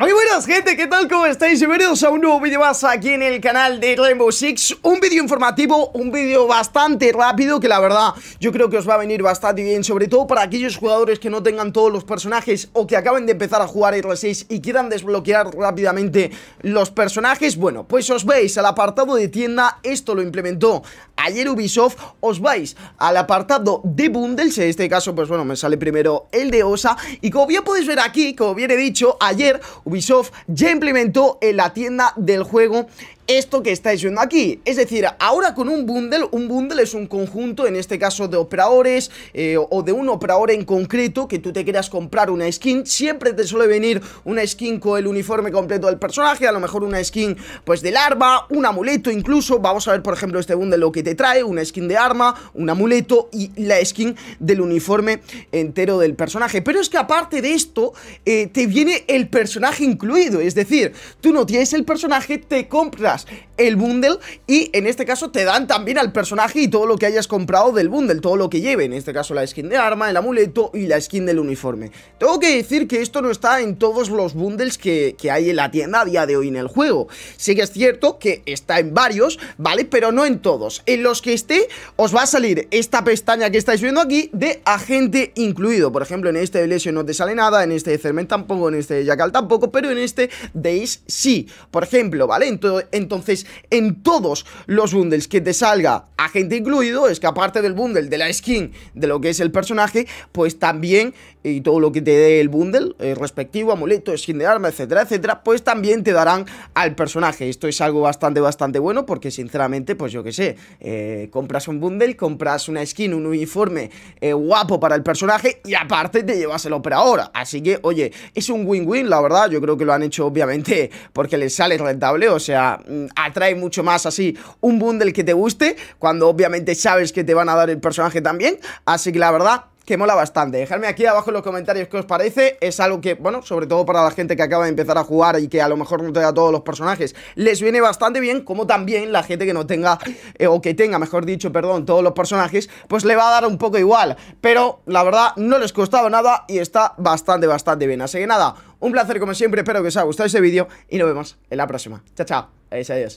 Muy buenas gente, ¿qué tal? ¿Cómo estáis? Bienvenidos a un nuevo vídeo más aquí en el canal de Rainbow Six Un vídeo informativo, un vídeo bastante rápido que la verdad yo creo que os va a venir bastante bien Sobre todo para aquellos jugadores que no tengan todos los personajes o que acaben de empezar a jugar R6 Y quieran desbloquear rápidamente los personajes Bueno, pues os vais al apartado de tienda, esto lo implementó ayer Ubisoft Os vais al apartado de bundles, en este caso pues bueno me sale primero el de OSA Y como bien podéis ver aquí, como bien he dicho, ayer Ubisoft ya implementó en la tienda del juego esto que estáis viendo aquí. Es decir, ahora con un bundle, un bundle es un conjunto, en este caso de operadores eh, o de un operador en concreto que tú te quieras comprar una skin. Siempre te suele venir una skin con el uniforme completo del personaje, a lo mejor una skin pues del arma, un amuleto incluso. Vamos a ver por ejemplo este bundle lo que te trae, una skin de arma, un amuleto y la skin del uniforme entero del personaje. Pero es que aparte de esto, eh, te viene el personaje incluido, es decir, tú no tienes el personaje, te compras el bundle y en este caso te dan también al personaje y todo lo que hayas comprado del bundle, todo lo que lleve, en este caso la skin de arma, el amuleto y la skin del uniforme. Tengo que decir que esto no está en todos los bundles que, hay en la tienda a día de hoy en el juego. Sí que es cierto que está en varios, ¿vale? Pero no en todos. En los que esté os va a salir esta pestaña que estáis viendo aquí de agente incluido. Por ejemplo, en este Lesion no te sale nada, en este de Cermen tampoco, en este de Jackal tampoco, pero en este de is sí. Por ejemplo, ¿vale? En, en entonces, en todos los bundles que te salga, agente incluido, es que aparte del bundle, de la skin, de lo que es el personaje, pues también, y todo lo que te dé el bundle, eh, respectivo, amuleto, skin de arma, etcétera, etcétera, pues también te darán al personaje. Esto es algo bastante, bastante bueno, porque sinceramente, pues yo qué sé, eh, compras un bundle, compras una skin, un uniforme eh, guapo para el personaje, y aparte te llevas el operador. Así que, oye, es un win-win, la verdad, yo creo que lo han hecho obviamente porque les sale rentable, o sea, atrae mucho más así un bundle que te guste, cuando obviamente sabes que te van a dar el personaje también. Así que la verdad, que mola bastante. Dejadme aquí abajo en los comentarios qué os parece. Es algo que, bueno, sobre todo para la gente que acaba de empezar a jugar y que a lo mejor no tenga todos los personajes, les viene bastante bien, como también la gente que no tenga, eh, o que tenga, mejor dicho, perdón, todos los personajes, pues le va a dar un poco igual. Pero, la verdad, no les costaba nada y está bastante, bastante bien. Así que nada, un placer como siempre, espero que os haya gustado ese vídeo y nos vemos en la próxima. Chao, chao. Adiós, adiós.